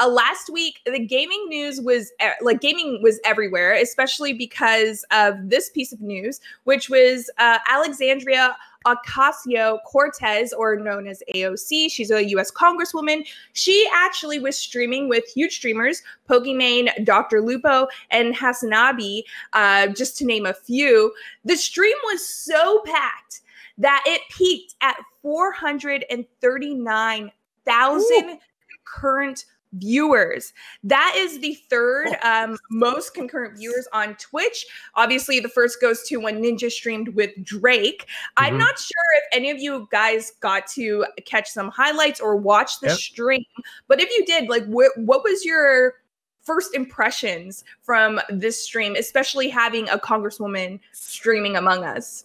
Uh, last week, the gaming news was er- like gaming was everywhere, especially because of this piece of news, which was uh, Alexandria Ocasio Cortez, or known as AOC. She's a U.S. Congresswoman. She actually was streaming with huge streamers, Pokimane, Dr. Lupo, and Hasanabi, uh, just to name a few. The stream was so packed that it peaked at 439,000 current viewers. That is the third oh, um, most concurrent viewers on Twitch. Obviously, the first goes to when Ninja streamed with Drake. Mm-hmm. I'm not sure if any of you guys got to catch some highlights or watch the yep. stream, but if you did, like, wh- what was your first impressions from this stream, especially having a congresswoman streaming among us?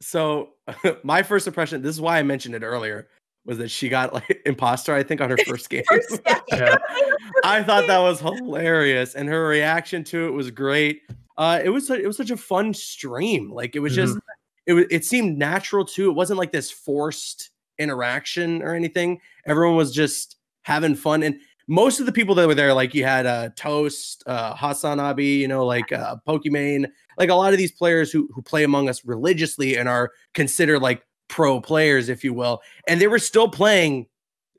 So, my first impression, this is why I mentioned it earlier was that she got like imposter, I think, on her first game. first yeah. I thought that was hilarious, and her reaction to it was great. Uh, it was it was such a fun stream. Like it was mm-hmm. just it it seemed natural too. It wasn't like this forced interaction or anything. Everyone was just having fun, and most of the people that were there, like you had uh, Toast, uh, Hasanabi, you know, like uh, Pokimane, like a lot of these players who who play Among Us religiously and are considered like pro players, if you will. And they were still playing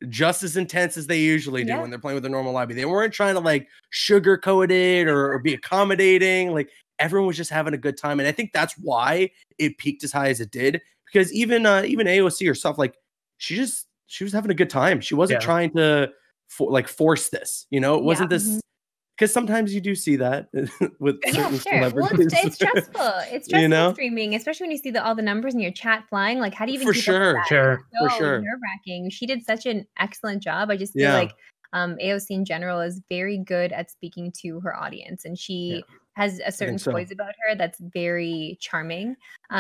just as intense as they usually do yeah. when they're playing with a normal lobby. They weren't trying to like sugarcoat it or, or be accommodating. Like everyone was just having a good time. And I think that's why it peaked as high as it did. Because even uh, even AOC herself, like she just she was having a good time. She wasn't yeah. trying to for, like force this, you know, it wasn't yeah. this mm-hmm because sometimes you do see that with yeah, sure. Well, it's, it's, stressful. It's stressful you know? streaming, especially when you see the, all the numbers in your chat flying. Like, how do you even for sure, sure, so for sure, nerve wracking. She did such an excellent job. I just feel yeah. like um, AOC in general is very good at speaking to her audience, and she yeah. has a certain so. poise about her that's very charming. Mm.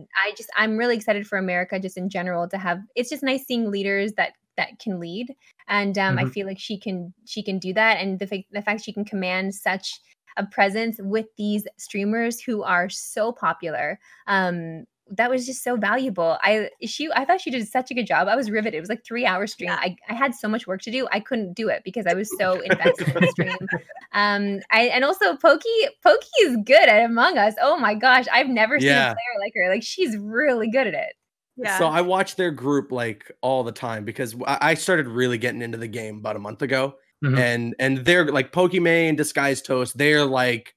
Um, I just I'm really excited for America just in general to have. It's just nice seeing leaders that that can lead and um, mm-hmm. i feel like she can she can do that and the, the fact she can command such a presence with these streamers who are so popular um, that was just so valuable. I she I thought she did such a good job. I was riveted. It was like three hour stream. Yeah. I, I had so much work to do. I couldn't do it because I was so invested in the stream. Um I and also Pokey Pokey is good at Among Us. Oh my gosh. I've never yeah. seen a player like her. Like she's really good at it. So I watch their group like all the time because I started really getting into the game about a month ago. Mm-hmm. And and they're like Pokimane and Disguise Toast, they're like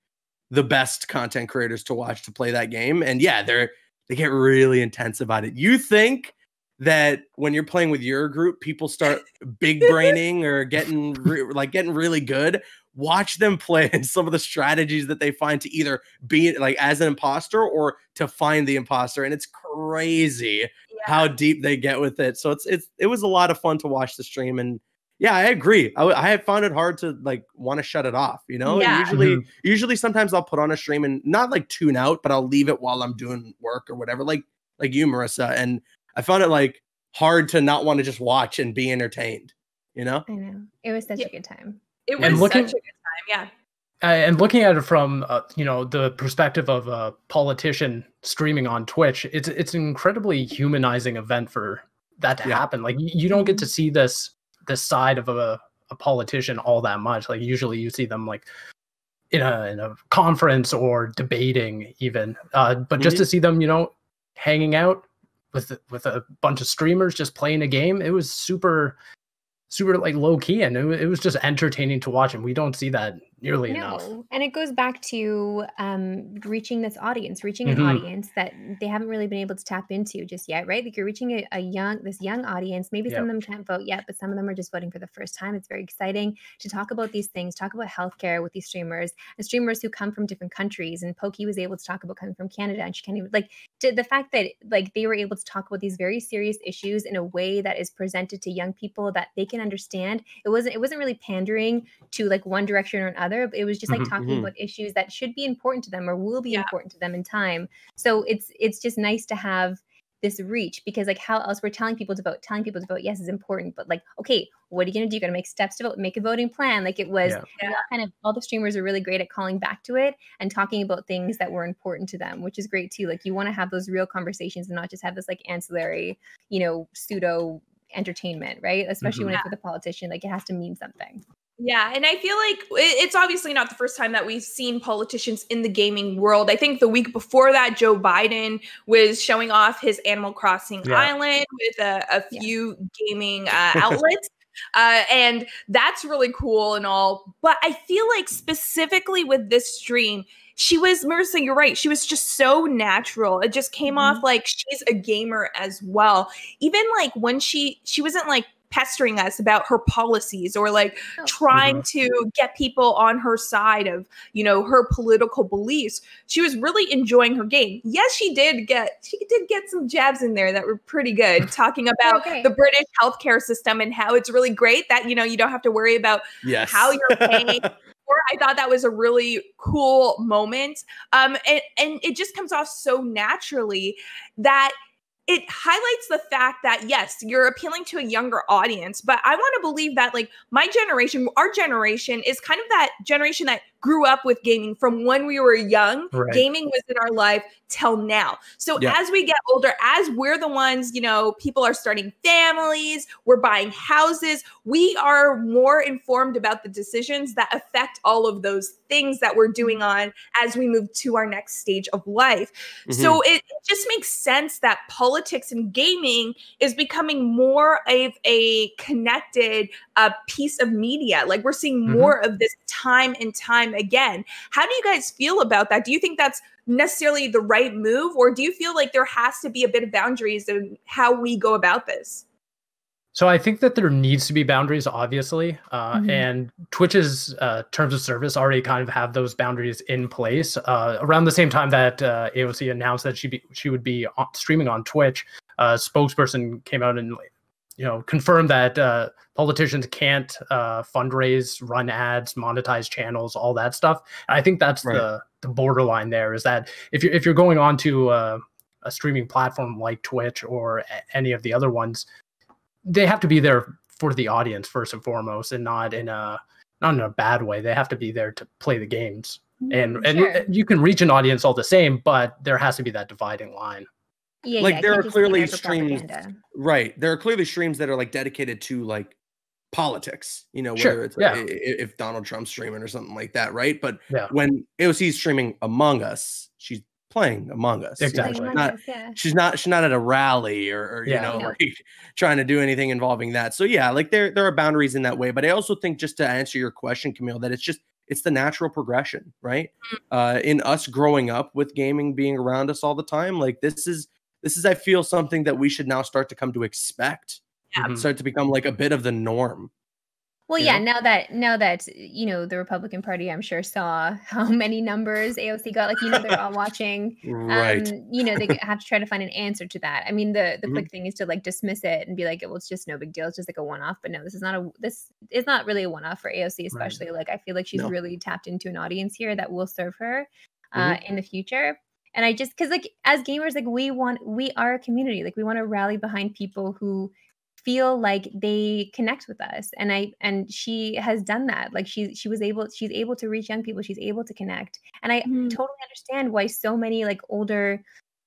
the best content creators to watch to play that game. And yeah, they're they get really intense about it. You think that when you're playing with your group, people start big braining or getting re- like getting really good watch them play and some of the strategies that they find to either be like as an imposter or to find the imposter and it's crazy yeah. how deep they get with it so it's it's it was a lot of fun to watch the stream and yeah i agree i, I found it hard to like want to shut it off you know yeah. usually mm -hmm. usually sometimes i'll put on a stream and not like tune out but i'll leave it while i'm doing work or whatever like like you marissa and i found it like hard to not want to just watch and be entertained you know, know. it was such yeah. a good time it was looking, such a good time, yeah. Uh, and looking at it from uh, you know the perspective of a politician streaming on Twitch, it's it's an incredibly humanizing event for that to yeah. happen. Like you don't get to see this this side of a, a politician all that much. Like usually you see them like in a, in a conference or debating even uh, but just to mm-hmm. see them you know hanging out with with a bunch of streamers just playing a game it was super super like low key and it, it was just entertaining to watch and we don't see that nearly no. enough. And it goes back to um, reaching this audience, reaching mm-hmm. an audience that they haven't really been able to tap into just yet, right? Like you're reaching a, a young, this young audience. Maybe yep. some of them can't vote yet, but some of them are just voting for the first time. It's very exciting to talk about these things, talk about healthcare with these streamers and streamers who come from different countries. And Pokey was able to talk about coming from Canada, and she can't even like the fact that like they were able to talk about these very serious issues in a way that is presented to young people that they can understand. It wasn't it wasn't really pandering to like one direction or another other. It was just like mm-hmm, talking mm-hmm. about issues that should be important to them or will be yeah. important to them in time. So it's it's just nice to have this reach because like how else we're telling people to vote telling people to vote yes is important but like okay what are you going to do you're going to make steps to vote make a voting plan like it was yeah. kind of all the streamers are really great at calling back to it and talking about things that were important to them which is great too like you want to have those real conversations and not just have this like ancillary you know pseudo entertainment right especially mm-hmm. when it's mm-hmm. with a politician like it has to mean something yeah, and I feel like it's obviously not the first time that we've seen politicians in the gaming world. I think the week before that, Joe Biden was showing off his Animal Crossing yeah. island with a, a few yeah. gaming uh, outlets. uh, and that's really cool and all. But I feel like specifically with this stream, she was Marissa, you're right. She was just so natural. It just came mm-hmm. off like she's a gamer as well. Even like when she she wasn't like pestering us about her policies or like oh. trying mm -hmm. to get people on her side of you know her political beliefs she was really enjoying her game yes she did get she did get some jabs in there that were pretty good talking about okay. the british healthcare system and how it's really great that you know you don't have to worry about yes. how you're paying I thought that was a really cool moment. Um, and, and it just comes off so naturally that it highlights the fact that yes, you're appealing to a younger audience, but I want to believe that like my generation, our generation is kind of that generation that grew up with gaming from when we were young. Right. Gaming was in our life till now. So yeah. as we get older, as we're the ones, you know, people are starting families, we're buying houses, we are more informed about the decisions that affect all of those things that we're doing on as we move to our next stage of life. Mm -hmm. So mm-hmm. it, it just makes sense that politics and gaming is becoming more of a connected a piece of media. Like we're seeing mm-hmm. more mm -hmm. of this time and time again. How do you guys feel about that? Do you think that's necessarily the right move, or do you feel like there has to be a bit of boundaries in how we go about this? So I think that there needs to be boundaries, obviously, uh, mm -hmm. and Twitch's uh, terms of service already kind of have those boundaries in place. Uh, around the same time that uh, AOC announced that she be, she would be on, streaming on Twitch, a uh, spokesperson came out and you know confirm that uh, politicians can't uh, fundraise, run ads, monetize channels, all that stuff. I think that's right. the the borderline there is that if you're if you're going onto uh, a streaming platform like Twitch or any of the other ones, they have to be there for the audience first and foremost, and not in a not in a bad way. They have to be there to play the games, mm, and sure. and you can reach an audience all the same, but there has to be that dividing line. Yeah, like yeah, there are clearly streams, propaganda. right? There are clearly streams that are like dedicated to like politics, you know, sure. whether it's yeah. like, if Donald Trump's streaming or something like that, right? But yeah. when is streaming Among Us, she's playing Among Us. Exactly. You know, she's, not, yeah. she's not she's not at a rally or, or you know, no. like trying to do anything involving that. So yeah, like there there are boundaries in that way. But I also think just to answer your question, Camille, that it's just it's the natural progression, right? Mm. Uh, in us growing up with gaming being around us all the time, like this is this is, I feel, something that we should now start to come to expect. Yeah. Mm-hmm. Start to become like a bit of the norm. Well, yeah. Know? Now that now that you know the Republican Party, I'm sure saw how many numbers AOC got. Like you know they're all watching. right. Um, you know they have to try to find an answer to that. I mean the the mm-hmm. quick thing is to like dismiss it and be like, well, it's just no big deal. It's just like a one off. But no, this is not a this is not really a one off for AOC, especially. Right. Like I feel like she's no. really tapped into an audience here that will serve her mm-hmm. uh, mm-hmm. in the future and i just because like as gamers like we want we are a community like we want to rally behind people who feel like they connect with us and i and she has done that like she she was able she's able to reach young people she's able to connect and i mm. totally understand why so many like older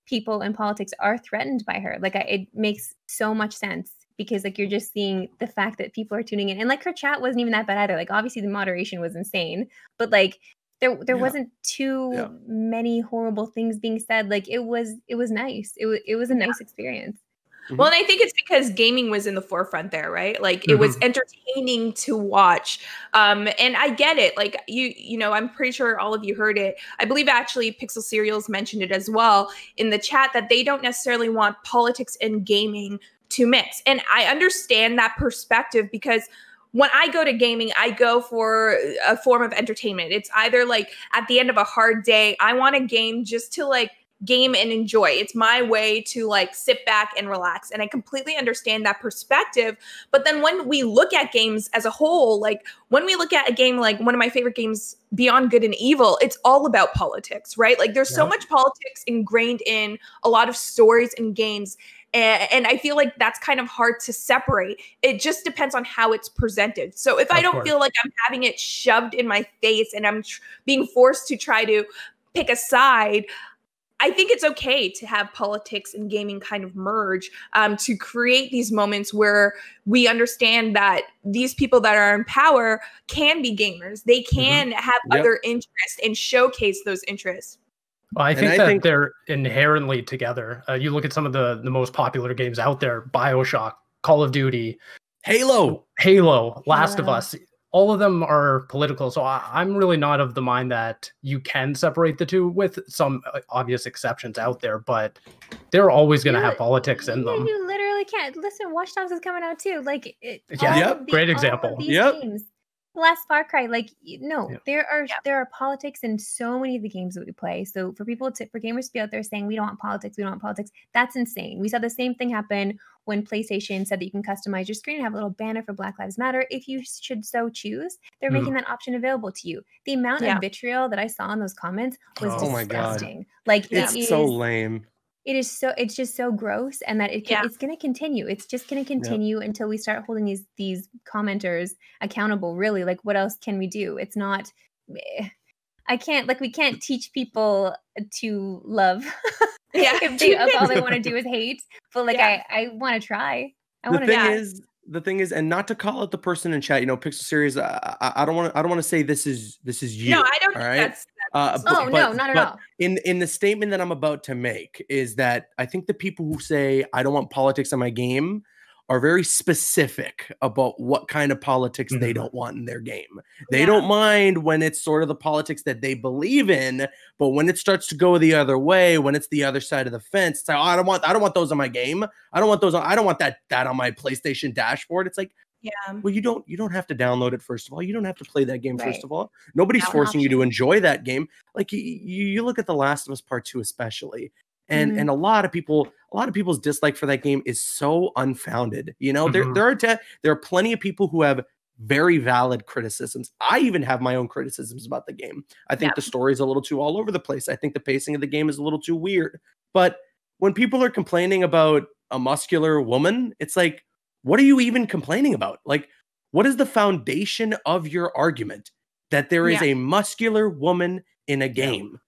people in politics are threatened by her like I, it makes so much sense because like you're just seeing the fact that people are tuning in and like her chat wasn't even that bad either like obviously the moderation was insane but like there there yeah. wasn't too yeah. many horrible things being said. Like it was it was nice. It was it was a nice experience. Mm-hmm. Well, and I think it's because gaming was in the forefront there, right? Like it mm-hmm. was entertaining to watch. Um, and I get it. Like you, you know, I'm pretty sure all of you heard it. I believe actually Pixel Serials mentioned it as well in the chat that they don't necessarily want politics and gaming to mix. And I understand that perspective because when I go to gaming, I go for a form of entertainment. It's either like at the end of a hard day, I want a game just to like game and enjoy. It's my way to like sit back and relax. And I completely understand that perspective. But then when we look at games as a whole, like when we look at a game like one of my favorite games, Beyond Good and Evil, it's all about politics, right? Like there's yeah. so much politics ingrained in a lot of stories and games. And, and, I feel like that's kind of hard to separate. It just depends on how it's presented. So if of I don't course. feel like I'm having it shoved in my face and I'm being forced to try to pick a side, I think it's okay to have politics and gaming kind of merge um, to create these moments where we understand that these people that are in power can be gamers. They mm-hmm. can mm -hmm. have yep. other interests and showcase those interests. I think I that think... they're inherently together. Uh, you look at some of the the most popular games out there: Bioshock, Call of Duty, Halo, Halo, Last yeah. of Us. All of them are political, so I, I'm really not of the mind that you can separate the two, with some uh, obvious exceptions out there. But they're always going to have politics in them. You literally can't listen. Watch Dogs is coming out too. Like, it, yeah, yep. great example. Yep. Games, last Far Cry. Like no, yeah. there are yeah. there are politics in so many of the games that we play. So for people to for gamers to be out there saying we don't want politics, we don't want politics, that's insane. We saw the same thing happen when PlayStation said that you can customize your screen and have a little banner for Black Lives Matter if you should so choose. They're mm. making that option available to you. The amount yeah. of vitriol that I saw in those comments was oh disgusting. Like it's it is, so lame it is so it's just so gross and that it can, yeah. it's going to continue it's just going to continue yeah. until we start holding these these commenters accountable really like what else can we do it's not i can't like we can't teach people to love yeah if, they, if all they want to do is hate but like yeah. i i want to try i want to yeah. Is- the thing is, and not to call out the person in chat, you know, Pixel Series. I, I, don't want to. I don't want to say this is this is you. No, I don't. Right? That's uh, oh but, no, not at all. In in the statement that I'm about to make is that I think the people who say I don't want politics in my game are very specific about what kind of politics mm -hmm. they mm-hmm. don't want in their game. They yeah. don't mind when it's sort of the politics that they believe in, but when it starts to go the other way, when it's the other side of the fence, it's like, oh, I don't want I don't want those on my game. I don't want those on, I don't want that that on my PlayStation dashboard. It's like yeah. Well, you don't you don't have to download it first of all. You don't have to play that game right. first of all. Nobody's Not forcing you to enjoy that game. Like you, you look at The Last of Us Part 2 especially. And mm-hmm. and a lot of people a lot of people's dislike for that game is so unfounded. You know, mm-hmm. there there are te- there are plenty of people who have very valid criticisms. I even have my own criticisms about the game. I think yeah. the story's a little too all over the place. I think the pacing of the game is a little too weird. But when people are complaining about a muscular woman, it's like what are you even complaining about? Like, what is the foundation of your argument that there is yeah. a muscular woman in a game?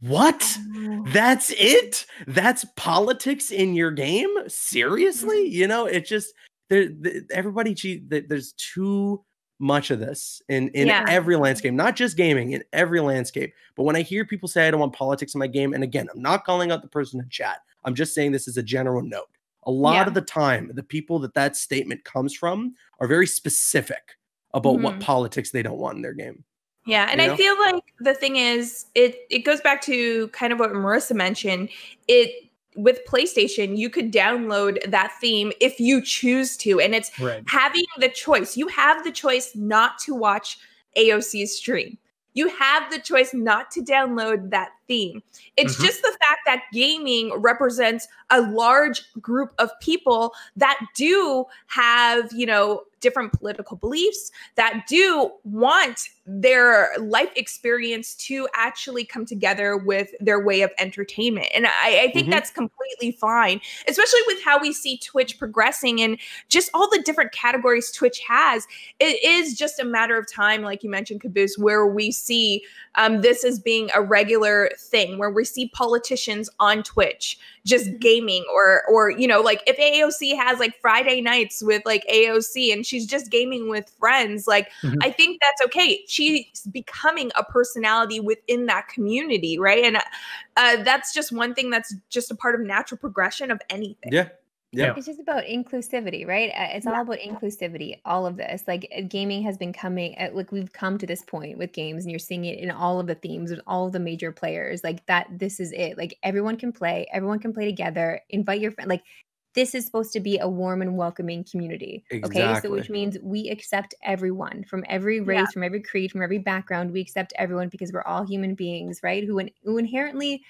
What? Oh. That's it? That's politics in your game? Seriously? Mm-hmm. You know, it just there, there everybody there's too much of this in in yeah. every landscape, not just gaming, in every landscape. But when I hear people say I don't want politics in my game, and again, I'm not calling out the person in chat. I'm just saying this is a general note. A lot yeah. of the time, the people that that statement comes from are very specific about mm -hmm. what mm-hmm. politics they don't want in their game. Yeah, and you know? I feel like the thing is, it it goes back to kind of what Marissa mentioned. It with PlayStation, you could download that theme if you choose to, and it's right. having the choice. You have the choice not to watch AOC's stream. You have the choice not to download that theme. It's mm-hmm. just the fact that gaming represents a large group of people that do have, you know, different political beliefs that do want their life experience to actually come together with their way of entertainment. And I, I think mm-hmm. that's completely fine, especially with how we see Twitch progressing and just all the different categories Twitch has. It is just a matter of time, like you mentioned, Caboose, where we see um, this as being a regular thing where we see politicians on Twitch just mm-hmm. gaming or or you know like if AOC has like Friday nights with like AOC and she's just gaming with friends like mm-hmm. I think that's okay she's becoming a personality within that community right and uh, that's just one thing that's just a part of natural progression of anything yeah yeah. It's just about inclusivity, right? It's all yeah. about inclusivity, all of this. Like uh, gaming has been coming, uh, like we've come to this point with games, and you're seeing it in all of the themes with all the major players. Like that, this is it. Like everyone can play, everyone can play together, invite your friend. Like this is supposed to be a warm and welcoming community. Exactly. Okay. So, which means we accept everyone from every race, yeah. from every creed, from every background. We accept everyone because we're all human beings, right? Who, in, who inherently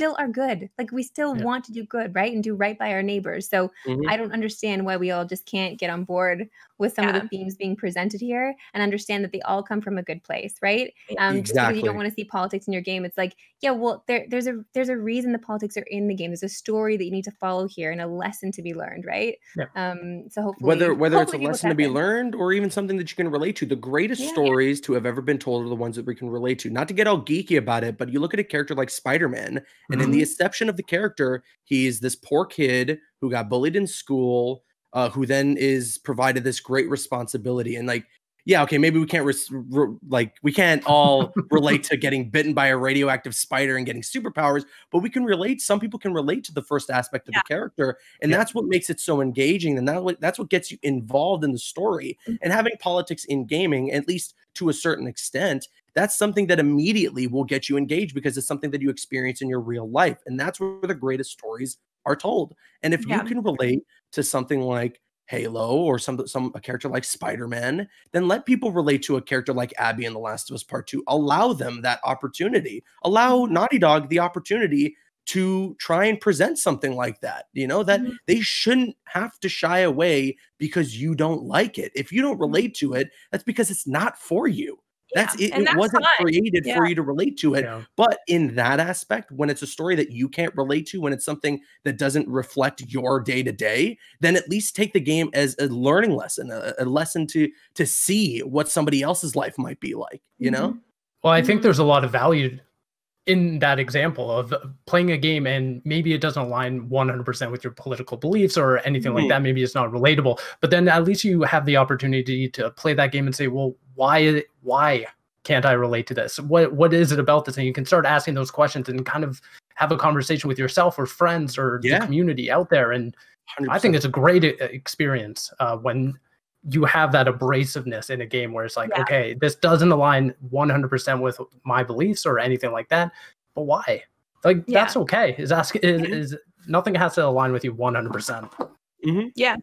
still are good. Like we still yeah. want to do good, right? And do right by our neighbors. So mm-hmm. I don't understand why we all just can't get on board with some yeah. of the themes being presented here and understand that they all come from a good place, right? Um, exactly. Just you don't want to see politics in your game, it's like, yeah, well, there, there's a there's a reason the politics are in the game. There's a story that you need to follow here and a lesson to be learned, right? Yeah. Um, so hopefully, whether whether hopefully it's a lesson to be learned or even something that you can relate to, the greatest yeah. stories to have ever been told are the ones that we can relate to. Not to get all geeky about it, but you look at a character like Spider Man, mm-hmm. and in the mm-hmm. exception of the character, he's this poor kid who got bullied in school uh, who then is provided this great responsibility. And like, yeah, okay, maybe we can't re- like we can't all relate to getting bitten by a radioactive spider and getting superpowers, but we can relate. Some people can relate to the first aspect of yeah. the character, and yeah. that's what makes it so engaging. And that, that's what gets you involved in the story. Mm-hmm. And having politics in gaming, at least to a certain extent, that's something that immediately will get you engaged because it's something that you experience in your real life, and that's where the greatest stories are told. And if yeah. you can relate to something like Halo or some some a character like Spider-Man, then let people relate to a character like Abby in The Last of Us Part 2. Allow them that opportunity. Allow mm-hmm. Naughty Dog the opportunity to try and present something like that. You know, that mm-hmm. they shouldn't have to shy away because you don't like it. If you don't mm-hmm. relate to it, that's because it's not for you. That's yeah. it. And it that's wasn't created yeah. for you to relate to it. Yeah. But in that aspect, when it's a story that you can't relate to, when it's something that doesn't reflect your day to day, then at least take the game as a learning lesson, a, a, lesson to to see what somebody else's life might be like. You mm-hmm. know. Well, I think mm-hmm. there's a lot of value in that example of playing a game and maybe it doesn't align 100% with your political beliefs or anything mm-hmm. like that maybe it's not relatable but then at least you have the opportunity to play that game and say well why why can't I relate to this? What what is it about this? And you can start asking those questions and kind of have a conversation with yourself or friends or yeah. the community out there. And 100%. I think it's a great uh, experience uh, when you have that abrasiveness in a game where it's like, yeah. okay, this doesn't align 100% with my beliefs or anything like that. But why? Like yeah. that's okay. Is asking is, mm-hmm. is, nothing has to align with you 100%. percent mm-hmm. Yeah,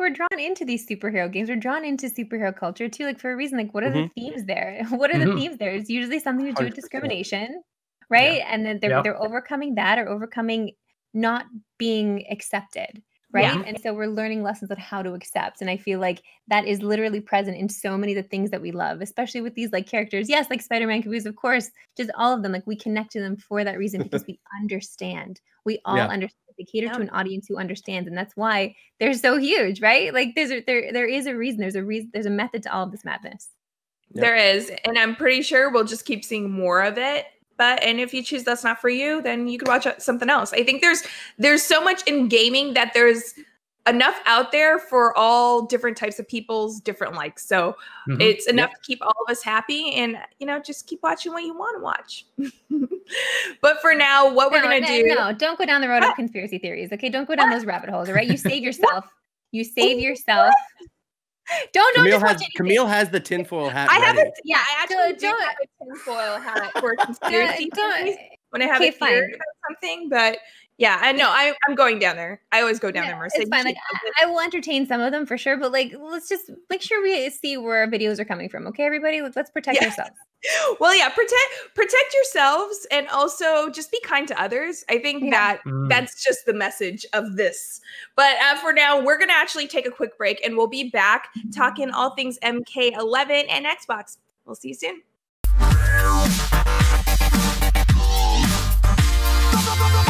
we are drawn into these superhero games, we are drawn into superhero culture too, like for a reason. Like, what are mm-hmm. the themes there? What are mm-hmm. the themes there? It's usually something to do 100%. with discrimination, right? Yeah. And then they're yeah. they're overcoming that or overcoming not being accepted. Right. Yeah. And so we're learning lessons on how to accept. And I feel like that is literally present in so many of the things that we love, especially with these like characters. Yes, like Spider Man, Caboose, of course, just all of them. Like we connect to them for that reason because we understand. We all understand they cater to an audience who understands, and that's why they're so huge, right? Like there's a, there there is a reason. There's a reason. There's a method to all of this madness. There is, and I'm pretty sure we'll just keep seeing more of it. But and if you choose that's not for you, then you could watch something else. I think there's there's so much in gaming that there's enough out there for all different types of people's different likes. So mm-hmm. it's enough yep. to keep all of us happy and you know just keep watching what you want to watch. but for now, what no, we're gonna no, do No, don't go down the road what? of conspiracy theories. Okay, don't go down what? those rabbit holes, all right? You save yourself. you save yourself. Don't know Camille has, Camille has the tinfoil hat. I have it. Yeah, I actually not do have a tinfoil hat for conspiracy. Yeah, don't, when I have okay, a theory about something, but yeah, I know. I, am going down there. I always go down yeah, there. Marissa. It's fine. Like, I, will entertain some of them for sure, but like, let's just make sure we see where our videos are coming from. Okay, everybody, let's, protect yeah. ourselves. Well, yeah, protect protect yourselves, and also just be kind to others. I think yeah. that mm. that's just the message of this. But uh, for now, we're gonna actually take a quick break, and we'll be back talking all things MK11 and Xbox. We'll see you soon.